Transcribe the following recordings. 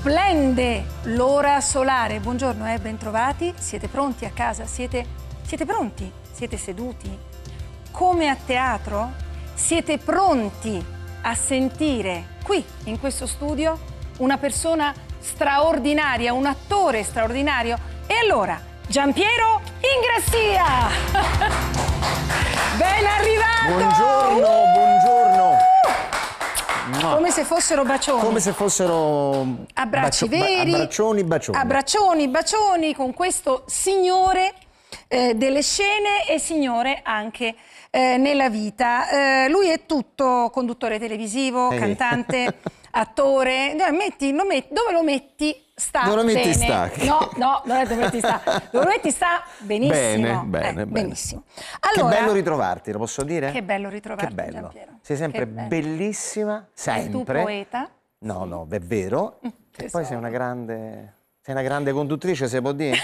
Splende l'ora solare. Buongiorno e eh? bentrovati. Siete pronti a casa? Siete, siete pronti? Siete seduti? Come a teatro? Siete pronti a sentire qui, in questo studio, una persona straordinaria, un attore straordinario? E allora, Giampiero Ingrassia! ben arrivato! Buongiorno, buongiorno! Come se fossero bacioni. Come se fossero abbracci bacio, veri. abbraccioni, bacioni. Abbraccioni, bacioni con questo signore eh, delle scene e signore anche eh, nella vita. Eh, lui è tutto, conduttore televisivo, cantante. attore, dove, metti, lo metti, dove lo metti sta dove lo metti bene. sta? No, no, non è metti sta. Dove lo metti sta benissimo. Bene, bene, eh, benissimo. Allora, che bello ritrovarti, lo posso dire? Che bello ritrovarti, che bello. Sei sempre bellissima, sempre. Sei tu poeta. No, no, è vero. Che mm, e poi sei una esatto. grande... Sei una grande conduttrice, se può dire?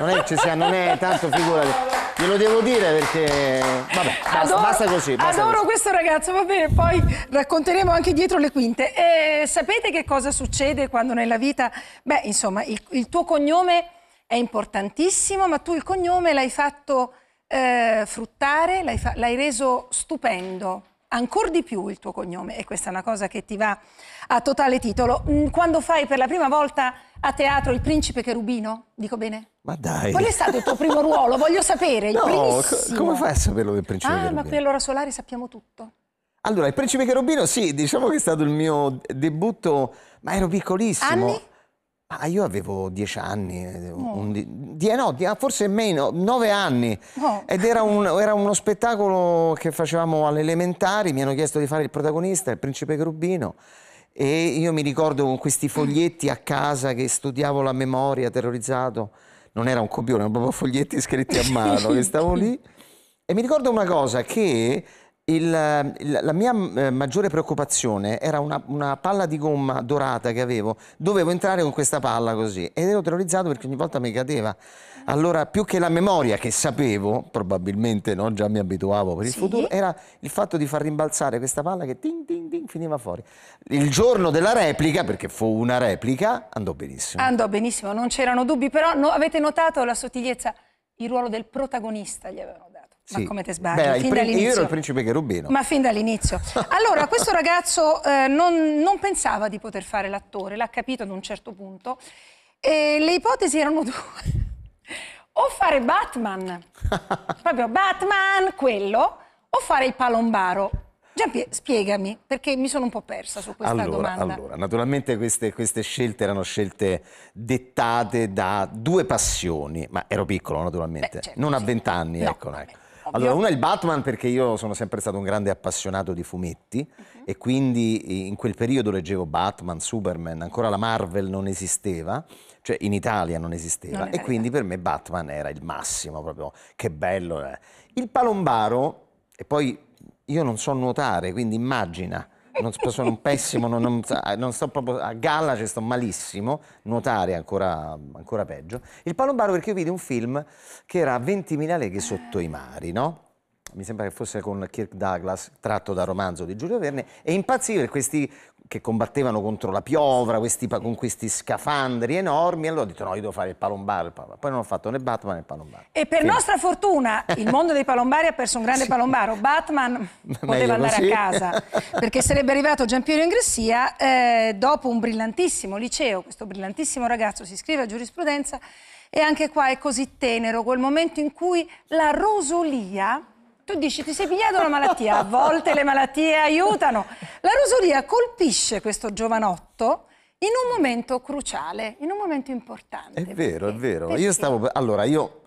Non è, cioè, non è tanto figura... di... Glielo devo dire perché... Vabbè, basta, adoro, basta così. Basta adoro così. questo ragazzo, va bene, poi racconteremo anche dietro le quinte. Eh, sapete che cosa succede quando nella vita... Beh, insomma, il, il tuo cognome è importantissimo, ma tu il cognome l'hai fatto eh, fruttare, l'hai, fa reso stupendo, ancora di più il tuo cognome, e questa è una cosa che ti va a totale titolo. Mm, quando fai per la prima volta a teatro il principe cherubino, dico bene? Ma dai. Qual è stato il tuo primo ruolo? Voglio sapere, Il no, come fai a saperlo del principe Ah, Cherubino? ma qui all'ora Solari sappiamo tutto. Allora, il principe Cherubino, sì, diciamo che è stato il mio debutto, ma ero piccolissimo. Anni? Ah, io avevo dieci anni, eh, oh. die, eh, no, die, forse meno, nove anni. Oh. Ed era, un, era, uno spettacolo che facevamo alle elementari, mi hanno chiesto di fare il protagonista, il principe Cherubino. E io mi ricordo con questi foglietti a casa che studiavo la memoria, terrorizzato non era un copione, erano proprio foglietti scritti a mano che stavo lì. E mi ricordo una cosa che il, la mia eh, maggiore preoccupazione era una, una, palla di gomma dorata che avevo. Dovevo entrare con questa palla così ed ero terrorizzato perché ogni volta mi cadeva. Allora, più che la memoria che sapevo, probabilmente no, già mi abituavo per il sì. futuro, era il fatto di far rimbalzare questa palla che ting, ting, ting, finiva fuori. Il giorno della replica, perché fu una replica, andò benissimo. Andò benissimo, non c'erano dubbi, però no, avete notato la sottigliezza, il ruolo del protagonista gli avevano dato. Ma sì. come te sbagli? Beh, fin dall'inizio. Io ero il principe cherubino. Ma fin dall'inizio. Allora, questo ragazzo eh, non, non, pensava di poter fare l'attore, l'ha capito ad un certo punto. E le ipotesi erano due o fare Batman, proprio Batman, quello, o fare il palombaro. Gianpie, spiegami, perché mi sono un po' persa su questa allora, domanda. Allora, naturalmente queste, queste, scelte erano scelte dettate da due passioni, ma ero piccolo naturalmente, Beh, certo, non a vent'anni, no, ecco. ecco. Allora, uno è il Batman perché io sono sempre stato un grande appassionato di fumetti uh mhm. -huh. e quindi eh, in quel periodo leggevo Batman, Superman, ancora la Marvel non esisteva cioè in Italia non esisteva non e quindi per me Batman era il massimo proprio, che bello. Era. Il palombaro, e poi io non so nuotare, quindi immagina, non, sono un pessimo, non, non, non, sto proprio a galla, cioè sto malissimo, nuotare ancora, ancora peggio. Il palombaro perché io vidi un film che era 20.000 leghe sotto i mari, no? mi sembra che fosse con Kirk Douglas, tratto dal romanzo di Giulio Verne, e impazzì per questi che combattevano contro la piovra, questi, con questi scafandri enormi, e allora ho detto no, io devo fare il palombare, poi non ho fatto né Batman né palombare. E per Fine. nostra fortuna il mondo dei palombari ha perso un grande sì. palombaro, Batman poteva andare così. a casa, perché sarebbe arrivato Giampiero Ingressia eh, dopo un brillantissimo liceo, questo brillantissimo ragazzo si iscrive a giurisprudenza, e anche qua è così tenero quel momento in cui la rosolia tu dici ti sei pigliato una malattia, a volte le malattie aiutano. La rosolia colpisce questo giovanotto in un momento cruciale, in un momento importante. È vero, perché? è vero. Perché? Io stavo, allora, io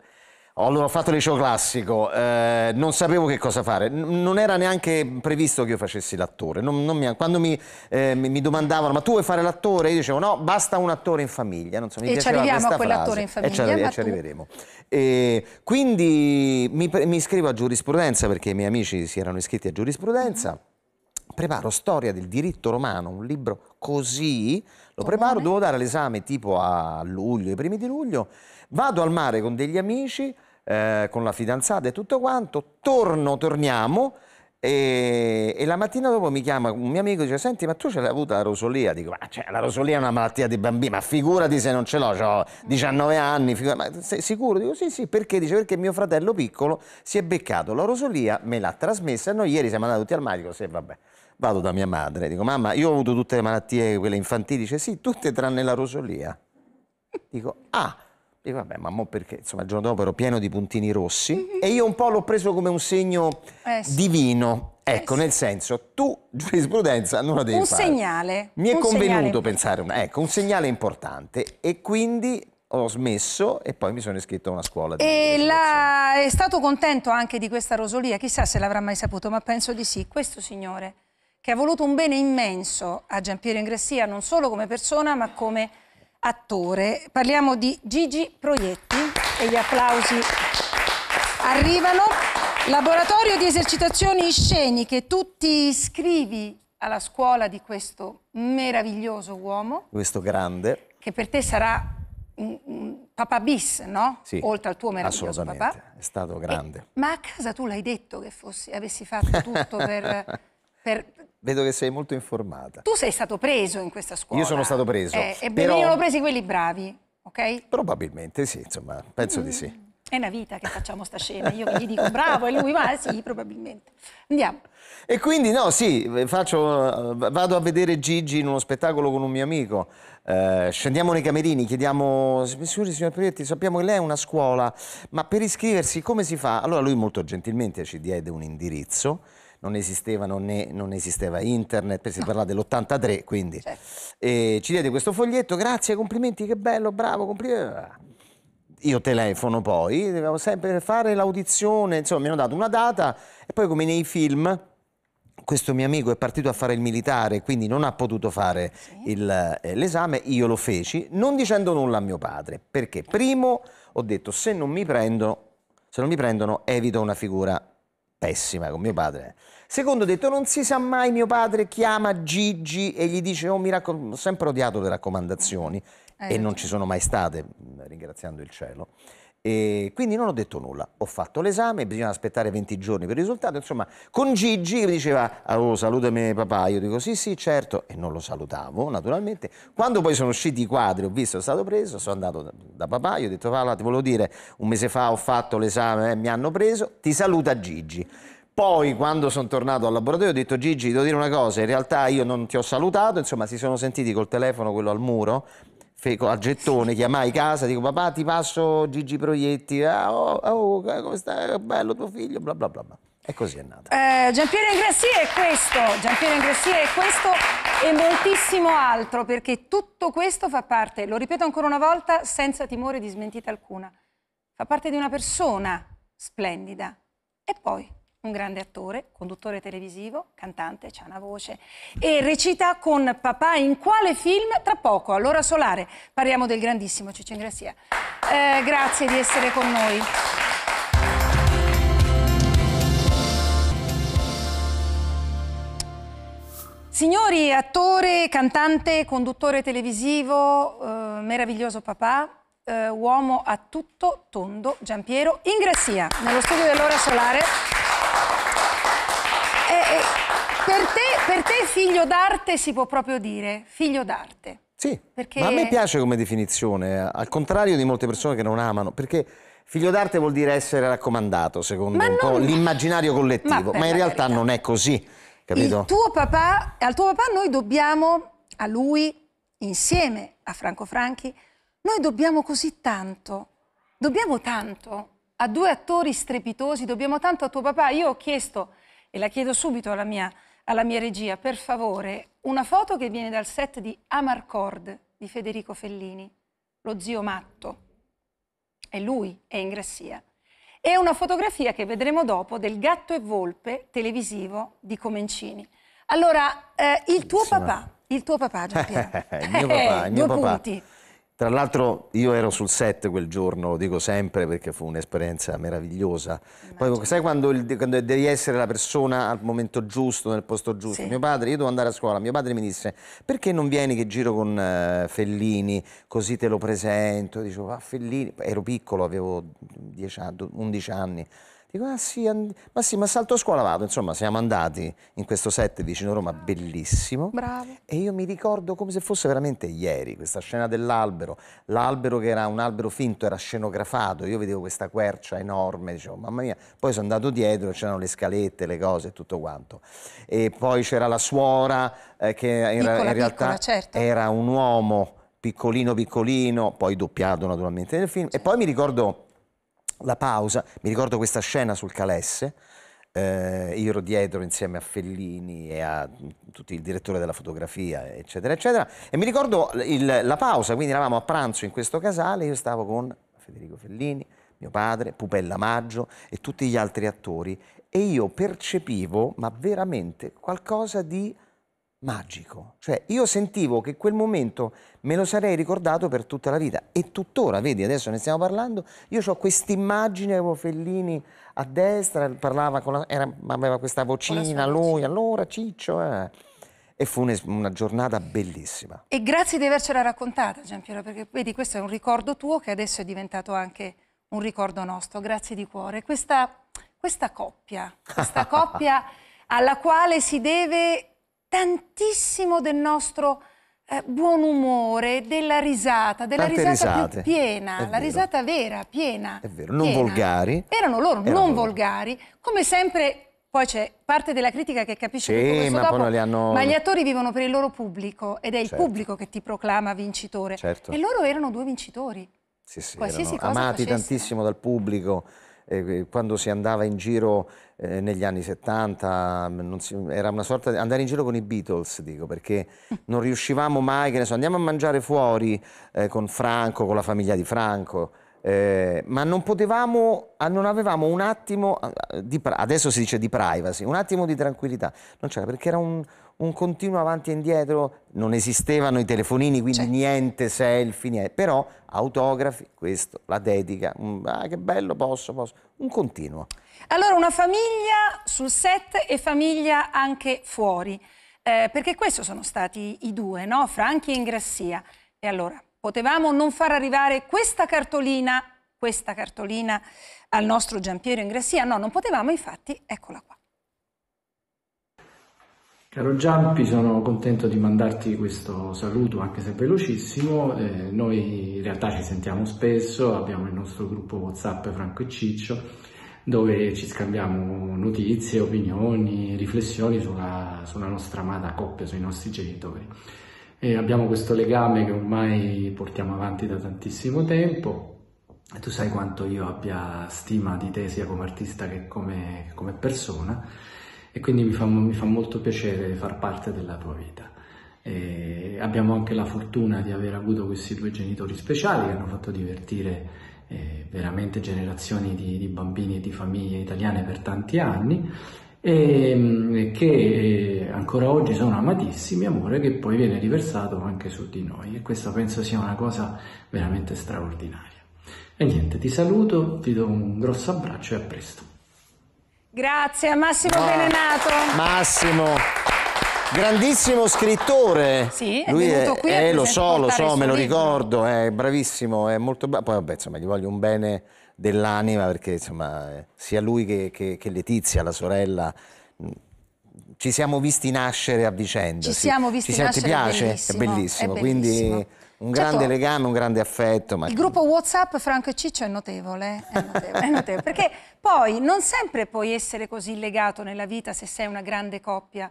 allora, ho fatto liceo classico, eh, non sapevo che cosa fare, N non era neanche previsto che io facessi l'attore. quando mi, eh, mi, domandavano, ma tu vuoi fare l'attore? Io dicevo, no, basta un attore in famiglia. Non so, mi e ci arriviamo a quell'attore in famiglia. E ci, arri ci arriveremo. E quindi mi, mi, iscrivo a giurisprudenza perché i miei amici si erano iscritti a giurisprudenza. preparo Storia del diritto romano, un libro così, lo preparo, devo dare l'esame tipo a luglio, i primi di luglio, vado al mare con degli amici, eh, con la fidanzata e tutto quanto, torno, torniamo e, e, la mattina dopo mi chiama un mio amico e dice senti ma tu ce l'hai avuta la rosolia? Dico ma cioè, la rosolia è una malattia di bambini, ma figurati se non ce l'ho, ho 19 anni, ma sei sicuro? Dico sì sì perché? Dice perché mio fratello piccolo si è beccato la rosolia, me l'ha trasmessa e noi ieri siamo andati tutti al dico sì vabbè vado da mia madre, dico mamma io ho avuto tutte le malattie, quelle infantili, dice sì tutte tranne la rosolia. Dico ah Dico, vabbè, ma mo perché? Insomma, il giorno dopo ero pieno di puntini rossi mm -hmm. e io un po' l'ho preso come un segno eh sì. divino. Eh ecco, eh sì. nel senso, tu giurisprudenza non la devi un fare. Un segnale. Mi è un convenuto pensare, una, ecco, un segnale importante e quindi ho smesso e poi mi sono iscritto a una scuola. e la... è stato contento anche di questa Rosolia, chissà se l'avrà mai saputo, ma penso di sì. Questo signore che ha voluto un bene immenso a Giampiero Ingressia, non solo come persona, ma come attore. Parliamo di Gigi Proietti e gli applausi arrivano. Laboratorio di esercitazioni sceniche, tu ti iscrivi alla scuola di questo meraviglioso uomo. Questo grande. Che per te sarà un, un papà bis, no? Sì, Oltre al tuo meraviglioso papà. è stato grande. E, ma a casa tu l'hai detto che fossi, avessi fatto tutto per... Per... Vedo che sei molto informata. Tu sei stato preso in questa scuola. Io sono stato preso. Eh, e però... venivano presi quelli bravi, ok? Probabilmente sì, insomma, penso mm. di sì. Mm, è una vita che facciamo sta scena, io gli dico bravo e lui va, sì, probabilmente. Andiamo. E quindi no, sì, faccio, eh, vado a vedere Gigi in uno spettacolo con un mio amico, eh, scendiamo nei camerini, chiediamo, signori, signor Prietti, sappiamo che lei è una scuola, ma per iscriversi come si fa? Allora lui molto gentilmente ci diede un indirizzo, non esistevano né non esisteva internet, si parla dell'83, quindi. Certo. E ci diede questo foglietto, grazie, complimenti, che bello, bravo, complimenti. Io telefono poi, dovevo sempre fare l'audizione, insomma mi hanno dato una data e poi come nei film questo mio amico è partito a fare il militare, quindi non ha potuto fare sì. Eh, l'esame, io lo feci, non dicendo nulla a mio padre, perché primo ho detto se non mi prendo, se non mi prendono evito una figura pessima con mio padre. Secondo detto, non si sa mai, mio padre chiama Gigi e gli dice, oh mi raccomando, ho sempre odiato le raccomandazioni eh, e non ci sono mai state, mm, ringraziando il cielo. E quindi non ho detto nulla, ho fatto l'esame, bisogna aspettare 20 giorni per il risultato, insomma con Gigi mi diceva ah, oh, salutami papà, io dico sì sì certo e non lo salutavo naturalmente, quando poi sono usciti i quadri ho visto che è stato preso, sono andato da, da papà, gli ho detto papà ti volevo dire un mese fa ho fatto l'esame, eh, mi hanno preso, ti saluta Gigi. Poi quando sono tornato al laboratorio ho detto Gigi, devo dire una cosa, in realtà io non ti ho salutato, insomma si sono sentiti col telefono quello al muro a gettone, chiamai casa, dico papà ti passo Gigi Proietti, ah, oh, oh, eh, come stai, che bello tuo figlio, bla bla bla. bla. E così è nata. Eh, Giampiero Ingrassi è questo, Giampiero Ingrassi è questo e moltissimo altro, perché tutto questo fa parte, lo ripeto ancora una volta, senza timore di smentita alcuna, fa parte di una persona splendida. E poi? un grande attore, conduttore televisivo, cantante, c'ha una voce e recita con papà in quale film? Tra poco, all'ora solare. Parliamo del grandissimo Ciccio Ingrassia. Eh, grazie di essere con noi. Signori, attore, cantante, conduttore televisivo, eh, meraviglioso papà, eh, uomo a tutto tondo, Giampiero Ingrassia, nello studio dell'ora solare per, te, per te figlio d'arte si può proprio dire, figlio d'arte. Sì, perché... ma a me piace come definizione, al contrario di molte persone che non amano, perché figlio d'arte vuol dire essere raccomandato, secondo ma un non... po' l'immaginario collettivo, ma, ma in realtà verità. non è così, capito? Tuo papà, al tuo papà noi dobbiamo, a lui, insieme a Franco Franchi, noi dobbiamo così tanto, dobbiamo tanto a due attori strepitosi, dobbiamo tanto a tuo papà. Io ho chiesto, e la chiedo subito alla mia alla mia regia, per favore, una foto che viene dal set di Amarcord di Federico Fellini, lo zio matto. È lui, è in Grassia. E una fotografia che vedremo dopo del gatto e volpe televisivo di Comencini. Allora, eh, il tuo Insomma. papà, il tuo papà Giampiero. il mio papà, il eh, mio Due papà. Punti. Tra l'altro io ero sul set quel giorno, lo dico sempre perché fu un'esperienza meravigliosa. Poi, sai quando, il, quando, devi essere la persona al momento giusto, nel posto giusto? Sì. Mio padre, io devo andare a scuola, mio padre mi disse perché non vieni che giro con uh, Fellini, così te lo presento. Dicevo, ah Fellini, ero piccolo, avevo 10, 11 anni. Dico, ah sì, and... ma sì, ma salto a scuola vado. Insomma, siamo andati in questo set vicino a Roma, bellissimo. Bravo. E io mi ricordo come se fosse veramente ieri, questa scena dell'albero. L'albero che era un albero finto, era scenografato. Io vedevo questa quercia enorme, dicevo, mamma mia. Poi sono andato dietro, c'erano le scalette, le cose e tutto quanto. E poi c'era la suora, eh, che piccola, in realtà certo. era un uomo piccolino piccolino, poi doppiato naturalmente nel film. E poi mi ricordo la pausa, mi ricordo questa scena sul Calesse, eh, io ero dietro insieme a Fellini e a tutto il direttore della fotografia, eccetera, eccetera, e mi ricordo il, la pausa, quindi eravamo a pranzo in questo casale, io stavo con Federico Fellini, mio padre, Pupella Maggio e tutti gli altri attori e io percepivo, ma veramente, qualcosa di magico. Cioè io sentivo che quel momento me lo sarei ricordato per tutta la vita e tuttora, vedi, adesso ne stiamo parlando, io ho quest'immagine, avevo Fellini a destra, parlava con la, era, aveva questa vocina, lui, allora Ciccio. Eh. E fu una giornata bellissima. E grazie di avercela raccontata, Giampiero, perché vedi, questo è un ricordo tuo che adesso è diventato anche un ricordo nostro. Grazie di cuore. Questa, questa coppia, questa coppia alla quale si deve tantissimo del nostro eh, buon umore, della risata, della Tante risata più piena, È la vero. risata vera, piena. È vero, non piena. volgari. Erano loro, Erano non loro. volgari. Come sempre poi c'è parte della critica che capisce sì, che ma, dopo, hanno... ma gli attori vivono per il loro pubblico ed è il certo. pubblico che ti proclama vincitore. Certo. E loro erano due vincitori. Sì, sì, Qualsiasi erano amati facessero. tantissimo dal pubblico eh, quando si andava in giro eh, negli anni 70, mm, si, era una sorta di andare in giro con i Beatles, dico, perché non riuscivamo mai, che ne so, andiamo a mangiare fuori eh, con Franco, con la famiglia di Franco. Eh, ma non potevamo, ah, non avevamo un attimo, ah, di, adesso si dice di privacy, un attimo di tranquillità, non c'era perché era un, un, continuo avanti e indietro, non esistevano i telefonini, quindi certo. niente selfie, niente, però autografi, questo, la dedica, mm, ah, che bello, posso, posso, un continuo. Allora una famiglia sul set e famiglia anche fuori, eh, perché questi sono stati i due, no? Franchi e Ingrassia. E allora, potevamo non far arrivare questa cartolina, questa cartolina al nostro Giampiero Ingrassia? No, non potevamo, infatti, eccola qua. Caro Giampi, sono contento di mandarti questo saluto, anche se velocissimo. Eh, noi in realtà ci sentiamo spesso, abbiamo il nostro gruppo WhatsApp Franco e Ciccio, dove ci scambiamo notizie, opinioni, riflessioni sulla, sulla nostra amata coppia, sui nostri genitori. E abbiamo questo legame che ormai portiamo avanti da tantissimo tempo. E tu sai quanto io abbia stima di te sia come artista che come, come persona e quindi mi fa, mi fa, molto piacere far parte della tua vita. E abbiamo anche la fortuna di aver avuto questi due genitori speciali che hanno fatto divertire eh, veramente generazioni di, di bambini e di famiglie italiane per tanti anni e ehm, che eh, ancora oggi sono amatissimi, amore che poi viene riversato anche su di noi e questa penso sia una cosa veramente straordinaria. E niente, ti saluto, ti do un grosso abbraccio e a presto. Grazie a Massimo oh, Benenato. Massimo. Grandissimo scrittore, sì, è lui è, qui eh, lo so, lo so, me lo ricordo, è bravissimo, è molto bravo. Poi vabbè, insomma, gli voglio un bene dell'anima, perché insomma, sia lui che, che, che Letizia, la sorella, ci siamo visti nascere a vicenda. Ci siamo visti ci siamo, nascere, ti piace? Bellissimo, è, bellissimo. è bellissimo. Quindi un certo, grande legame, un grande affetto. Ma... Il gruppo WhatsApp Franco e Ciccio è notevole, è notevole, è notevole perché poi non sempre puoi essere così legato nella vita se sei una grande coppia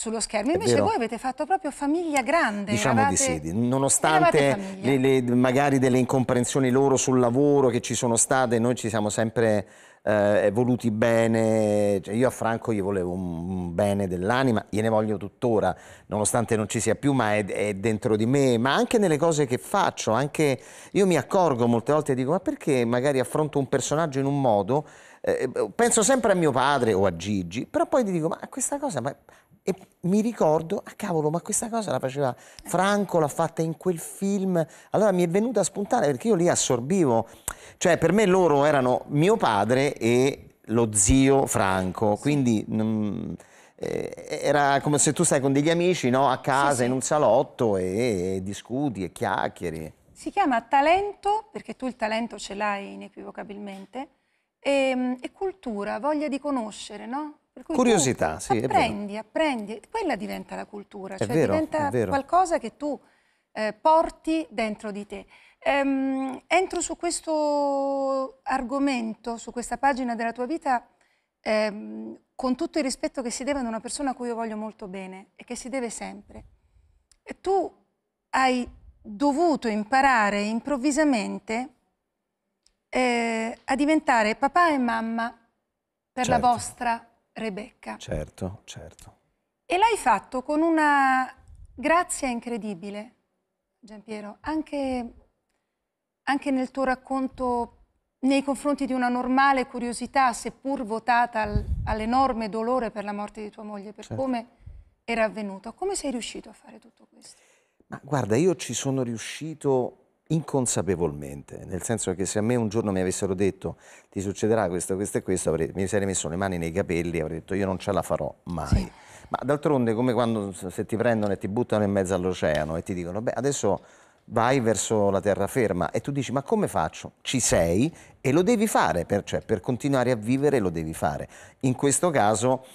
sullo schermo. Invece voi avete fatto proprio famiglia grande. Diciamo eravate... di sì, nonostante le, le, magari delle incomprensioni loro sul lavoro che ci sono state, noi ci siamo sempre eh, voluti bene. Cioè, io a Franco gli volevo un, bene dell'anima, gliene voglio tuttora, nonostante non ci sia più, ma è, è, dentro di me, ma anche nelle cose che faccio, anche io mi accorgo molte volte e dico ma perché magari affronto un personaggio in un modo eh, eh, penso sempre a mio padre o a Gigi, però poi ti dico, ma questa cosa, ma e mi ricordo, ah cavolo, ma questa cosa la faceva Franco, l'ha fatta in quel film. Allora mi è venuta a spuntare perché io li assorbivo. Cioè, per me loro erano mio padre e lo zio Franco. Quindi. Mh, mm, eh, era come se tu stai con degli amici no? a casa sì, sì. in un salotto e, e, discuti e chiacchieri. Si chiama talento, perché tu il talento ce l'hai inequivocabilmente, e, ehm, e cultura, voglia di conoscere, no? Curiosità, sì. Apprendi, apprendi. Quella diventa la cultura, è cioè vero, diventa qualcosa che tu eh, porti dentro di te. Ehm, entro su questo argomento, su questa pagina della tua vita, ehm, con tutto il rispetto che si deve ad una persona a cui io voglio molto bene e che si deve sempre. E tu hai dovuto imparare improvvisamente eh, a diventare papà e mamma per certo. la vostra Rebecca. Certo, certo. E l'hai fatto con una grazia incredibile, Giampiero, anche, anche nel tuo racconto nei confronti di una normale curiosità, seppur votata al, all'enorme dolore per la morte di tua moglie, per certo. come era avvenuto. Come sei riuscito a fare tutto questo? Ma guarda, io ci sono riuscito inconsapevolmente, nel senso che se a me un giorno mi avessero detto ti succederà questo, questo e questo, avrei, mi sarei messo le mani nei capelli e avrei detto io non ce la farò mai. Sì. Ma d'altronde come quando se ti prendono e ti buttano in mezzo all'oceano e ti dicono beh adesso vai verso la terraferma e tu dici ma come faccio? Ci sei e lo devi fare, per, cioè per continuare a vivere lo devi fare. In questo caso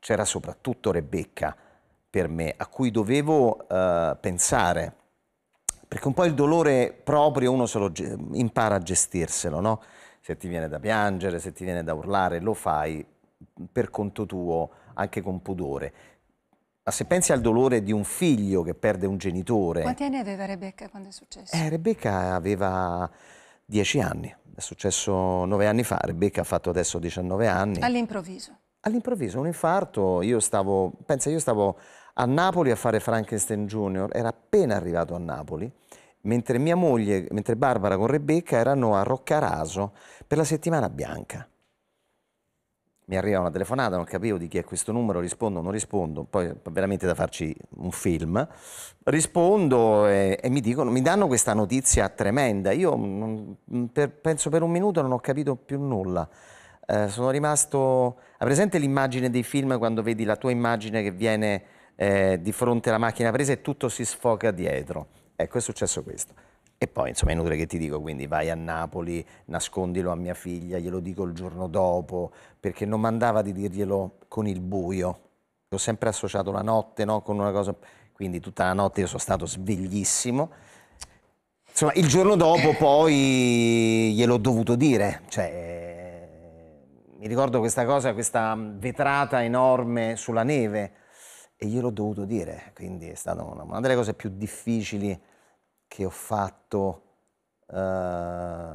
c'era soprattutto Rebecca per me a cui dovevo eh, pensare perché un po' il dolore proprio uno se lo impara a gestirselo, no? Se ti viene da piangere, se ti viene da urlare, lo fai per conto tuo, anche con pudore. Ma se pensi al dolore di un figlio che perde un genitore... Quanti anni aveva Rebecca quando è successo? Eh, Rebecca aveva dieci anni, è successo nove anni fa, Rebecca ha fatto adesso 19 anni. All'improvviso? All'improvviso, un infarto, io stavo, pensa io stavo a Napoli a fare Frankenstein Junior, era appena arrivato a Napoli, mentre mia moglie, mentre Barbara con Rebecca erano a Roccaraso per la settimana bianca. Mi arriva una telefonata, non capivo di chi è questo numero, rispondo o non rispondo, poi veramente da farci un film. Rispondo e, e mi, dicono, mi danno questa notizia tremenda. Io non, per, penso per un minuto non ho capito più nulla. Eh, sono rimasto... Hai presente l'immagine dei film quando vedi la tua immagine che viene eh, di fronte alla macchina presa e tutto si sfoca dietro. Ecco, è successo questo. E poi, insomma, è inutile che ti dico, quindi vai a Napoli, nascondilo a mia figlia, glielo dico il giorno dopo, perché non mandava di dirglielo con il buio. Ho sempre associato la notte, no? Con una cosa... Quindi tutta la notte io sono stato sveglissimo. Insomma, il giorno dopo poi gliel'ho dovuto dire. Cioè, mi ricordo questa cosa, questa vetrata enorme sulla neve e gliel'ho dovuto dire, quindi è stata una, una delle cose più difficili che ho fatto, eh,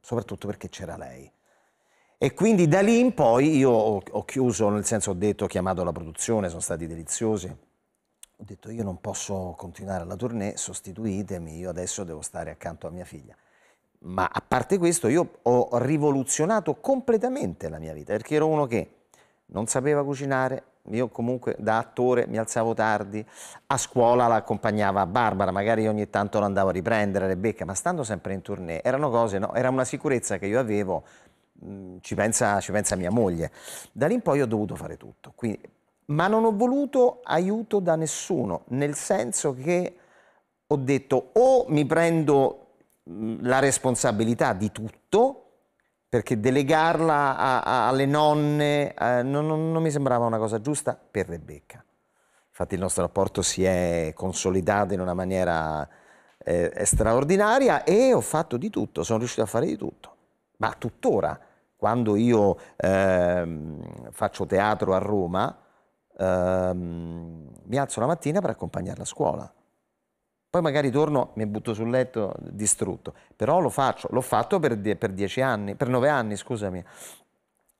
soprattutto perché c'era lei. E quindi da lì in poi io ho, ho, chiuso, nel senso ho detto, ho chiamato la produzione, sono stati deliziosi. Ho detto io non posso continuare la tournée, sostituitemi, io adesso devo stare accanto a mia figlia. Ma a parte questo io ho rivoluzionato completamente la mia vita, perché ero uno che non sapeva cucinare, io comunque da attore mi alzavo tardi, a scuola l'accompagnava Barbara, magari ogni tanto l'andavo a riprendere, Rebecca, ma stando sempre in tournée, erano cose, no? era una sicurezza che io avevo, ci, pensa, ci pensa mia moglie. Da lì in poi ho dovuto fare tutto, quindi, ma non ho voluto aiuto da nessuno, nel senso che ho detto o mi prendo la responsabilità di tutto, perché delegarla a, a, alle nonne eh, non, non, non mi sembrava una cosa giusta per Rebecca. Infatti il nostro rapporto si è consolidato in una maniera eh, straordinaria e ho fatto di tutto, sono riuscito a fare di tutto. Ma tuttora, quando io ehm, faccio teatro a Roma, ehm, mi alzo la mattina per accompagnarla a scuola. Poi magari torno, mi butto sul letto distrutto, però lo faccio, l'ho fatto per, die, per dieci anni, per nove anni, scusami.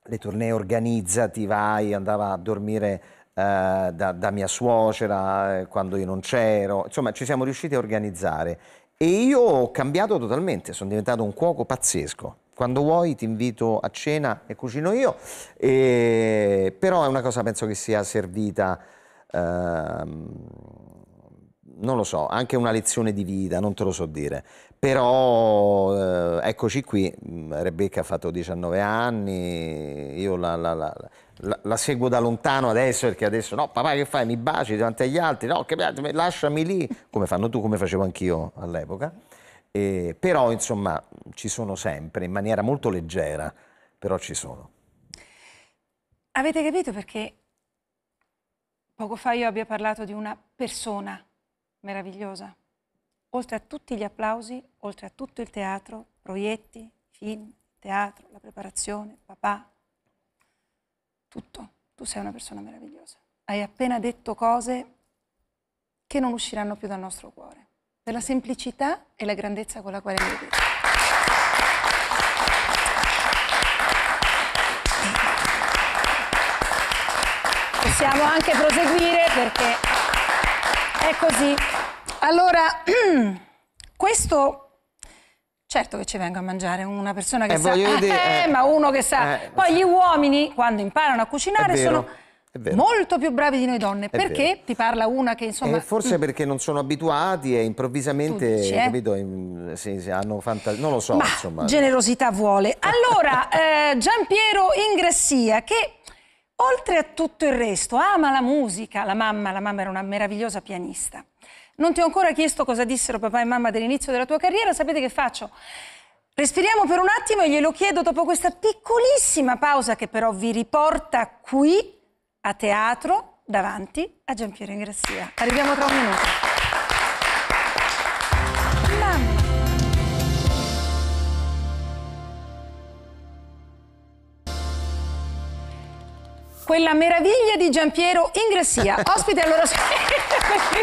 Le tournée organizzati, vai, andava a dormire eh, da, da, mia suocera eh, quando io non c'ero, insomma ci siamo riusciti a organizzare e io ho cambiato totalmente, sono diventato un cuoco pazzesco. Quando vuoi ti invito a cena e cucino io, e... però è una cosa penso che sia servita... Ehm non lo so, anche una lezione di vita, non te lo so dire. Però eh, eccoci qui, mm, Rebecca ha fatto 19 anni, io la, la, la, la, seguo da lontano adesso perché adesso no, papà che fai? Mi baci davanti agli altri, no, che lasciami lì, come fanno tu, come facevo anch'io all'epoca. E, però insomma ci sono sempre, in maniera molto leggera, però ci sono. Avete capito perché poco fa io abbia parlato di una persona meravigliosa. Oltre a tutti gli applausi, oltre a tutto il teatro, proietti, film, teatro, la preparazione, papà, tutto. Tu sei una persona meravigliosa. Hai appena detto cose che non usciranno più dal nostro cuore, per la semplicità e la grandezza con la quale hai detto. Possiamo anche proseguire perché è così. Allora, questo... Certo che ci vengo a mangiare una persona che eh, sa, vedere, eh, eh, ma uno che sa. Eh, Poi gli uomini, quando imparano a cucinare, sono molto più bravi di noi donne. È perché vero. ti parla una che insomma... Eh, forse mh. Mm. perché non sono abituati e improvvisamente, dici, eh? capito, in, sì, hanno fantasia, non lo so, Ma insomma. generosità vuole. Allora, eh, Giampiero Ingrassia, che Oltre a tutto il resto, ama la musica, la mamma, la mamma era una meravigliosa pianista. Non ti ho ancora chiesto cosa dissero papà e mamma dell'inizio della tua carriera, sapete che faccio? Respiriamo per un attimo e glielo chiedo dopo questa piccolissima pausa che però vi riporta qui a teatro davanti a Giampiero Ingrassia. Arriviamo tra un minuto. quella meraviglia di Giampiero Ingressia, ospite allora...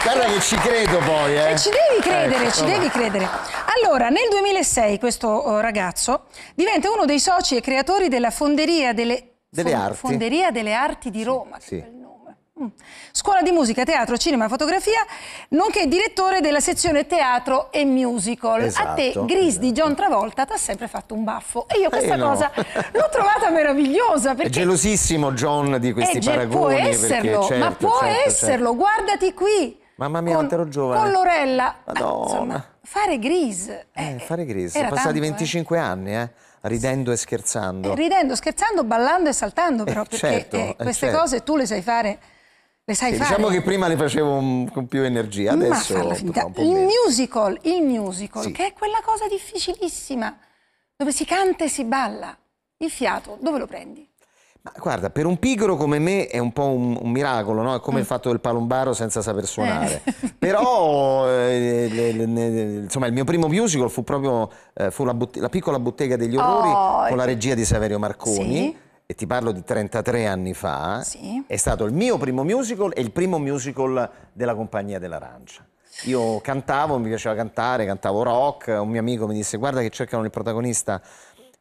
Guarda che ci credo poi, eh! E eh, ci devi ecco. credere, ecco, ci devi credere. Allora, nel 2006 questo oh, ragazzo diventa uno dei soci e creatori della Fonderia delle, delle, Fond... arti. Fonderia delle Arti di sì, Roma. Sì. Mm. Scuola di musica, teatro, cinema, fotografia, nonché direttore della sezione teatro e musical. Esatto, A te, esatto, Gris esatto. di John esatto. Travolta, ti ha sempre fatto un baffo. E io eh, questa eh no. cosa l'ho trovata meravigliosa. Perché... È gelosissimo John di questi eh, paragoni. Può esserlo, certo, ma può certo, certo. esserlo. Certo. Guardati qui. Mamma mia, con, quanto giovane. Con Lorella. Ah, Madonna. fare Gris. Eh, eh fare Gris. Sono passati tanto, 25 anni, eh ridendo e scherzando. ridendo, scherzando, ballando e saltando, però, eh, perché certo, eh, queste certo. cose tu le sai fare le sai che fare? Diciamo che prima le facevo un, con più energia, adesso... Ma il meno. musical, il musical sì. che è quella cosa difficilissima, dove si canta e si balla. Il fiato, dove lo prendi? Ma guarda, per un pigro come me è un po' un, un miracolo, no? È come mm. il fatto del palombaro senza saper suonare. Eh. Però, eh, le, le, le, insomma, il mio primo musical fu proprio eh, fu la, la, piccola bottega degli orrori oh, con la regia di Saverio Marconi. Sì e ti parlo di 33 anni fa, sì. è stato il mio primo musical e il primo musical della compagnia dell'Arancia. Io cantavo, mi piaceva cantare, cantavo rock, un mio amico mi disse guarda che cercano il protagonista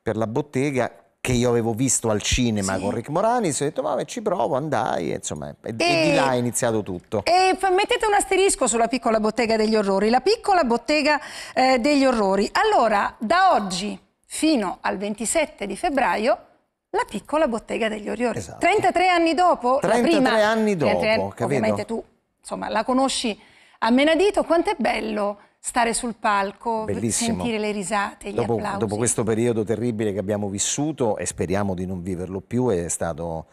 per la bottega che io avevo visto al cinema sì. con Rick Moranis, ho detto vabbè ci provo, andai, insomma, e, e, di là è iniziato tutto. E mettete un asterisco sulla piccola bottega degli orrori, la piccola bottega eh, degli orrori. Allora, da oggi fino al 27 di febbraio la piccola bottega degli Oriori. Esatto. 33 anni dopo, 33 la prima, anni dopo, 33, ovviamente tu insomma, la conosci a menadito, quanto è bello stare sul palco, Bellissimo. sentire le risate, gli dopo, applausi. Dopo questo periodo terribile che abbiamo vissuto e speriamo di non viverlo più, è stato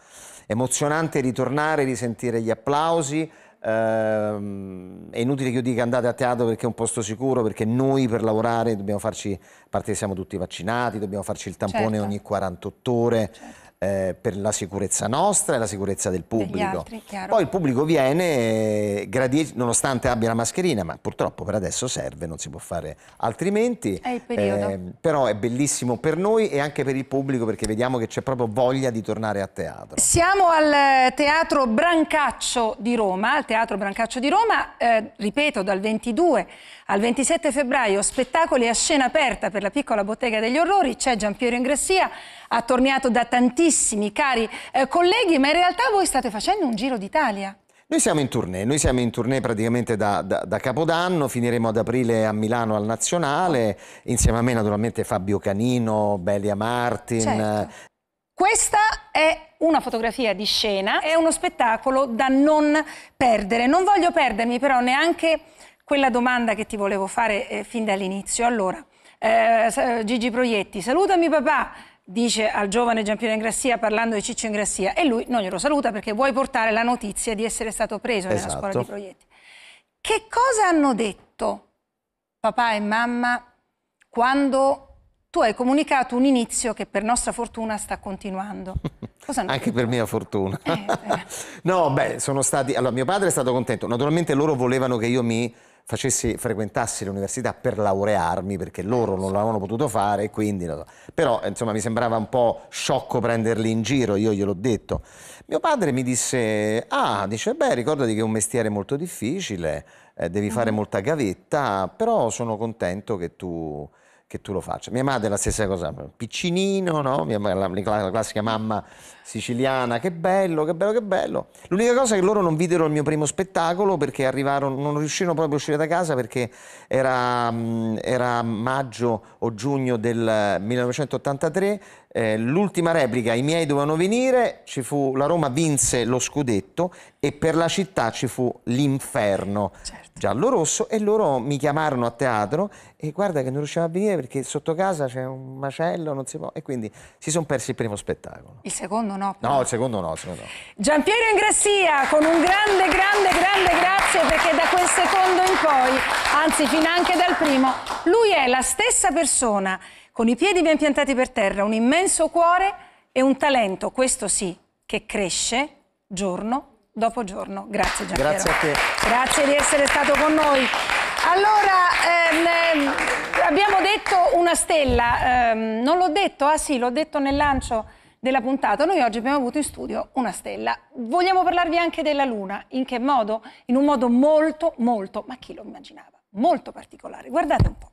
emozionante ritornare, risentire gli applausi, Ehm, è inutile che io dica andate a teatro perché è un posto sicuro, perché noi per lavorare dobbiamo farci, a parte che siamo tutti vaccinati, dobbiamo farci il tampone certo. ogni 48 ore, certo eh, per la sicurezza nostra e la sicurezza del pubblico. Altri, Poi il pubblico viene, eh, nonostante abbia la mascherina, ma purtroppo per adesso serve, non si può fare altrimenti. È il periodo. Eh, però è bellissimo per noi e anche per il pubblico perché vediamo che c'è proprio voglia di tornare a teatro. Siamo al Teatro Brancaccio di Roma, al Teatro Brancaccio di Roma, eh, ripeto, dal 22 al 27 febbraio, spettacoli a scena aperta per la piccola bottega degli orrori, c'è Giampiero Ingressia, ha torniato da tantissimi tantissimi cari eh, colleghi, ma in realtà voi state facendo un giro d'Italia. Noi siamo in tournée, noi siamo in tournée praticamente da, da, da, Capodanno, finiremo ad aprile a Milano al Nazionale, insieme a me naturalmente Fabio Canino, Belia Martin. Certo. Questa è una fotografia di scena, è uno spettacolo da non perdere. Non voglio perdermi però neanche quella domanda che ti volevo fare eh, fin dall'inizio. Allora, eh, Gigi Proietti, salutami papà, dice al giovane Giampiero Ingrassia parlando di Ciccio Ingrassia e lui non glielo saluta perché vuoi portare la notizia di essere stato preso esatto. nella scuola esatto. di Proietti. Che cosa hanno detto papà e mamma quando tu hai comunicato un inizio che per nostra fortuna sta continuando. Anche per mia fortuna. Eh, eh. no, beh, sono stati... Allora, mio padre è stato contento. Naturalmente loro volevano che io mi facessi, frequentassi l'università per laurearmi perché loro non l'avevano potuto fare quindi però insomma mi sembrava un po' sciocco prenderli in giro io gliel'ho detto mio padre mi disse ah dice beh ricordati che è un mestiere molto difficile eh, devi fare mm-hmm. molta gavetta però sono contento che tu che tu lo faccia. Mia madre è la stessa cosa, piccinino, no? Mia, la, la, classica mamma siciliana, che bello, che bello, che bello. L'unica cosa è che loro non videro il mio primo spettacolo perché arrivarono, non riuscirono proprio a uscire da casa perché era, mm, era maggio o giugno del 1983, eh, l'ultima replica, i miei dovevano venire, ci fu, la Roma vinse lo scudetto e per la città ci fu l'inferno certo. giallo-rosso e loro mi chiamarono a teatro e guarda che non riusciamo a venire perché sotto casa c'è un macello, non si può, e quindi si sono persi il primo spettacolo. Il secondo? secondo no. Però. No, secondo no, secondo no. Giampiero Ingrassia con un grande, grande, grande grazie perché da quel secondo in poi, anzi fin anche dal primo, lui è la stessa persona con i piedi ben piantati per terra, un immenso cuore e un talento, questo sì, che cresce giorno dopo giorno. Grazie Giampiero. Grazie a te. Grazie di essere stato con noi. Allora, ehm, ehm abbiamo detto una stella, ehm, non l'ho detto? Ah sì, l'ho detto nel lancio della puntata. Noi oggi abbiamo avuto in studio una stella. Vogliamo parlarvi anche della Luna. In che modo? In un modo molto, molto, ma chi lo immaginava? Molto particolare. Guardate un po'.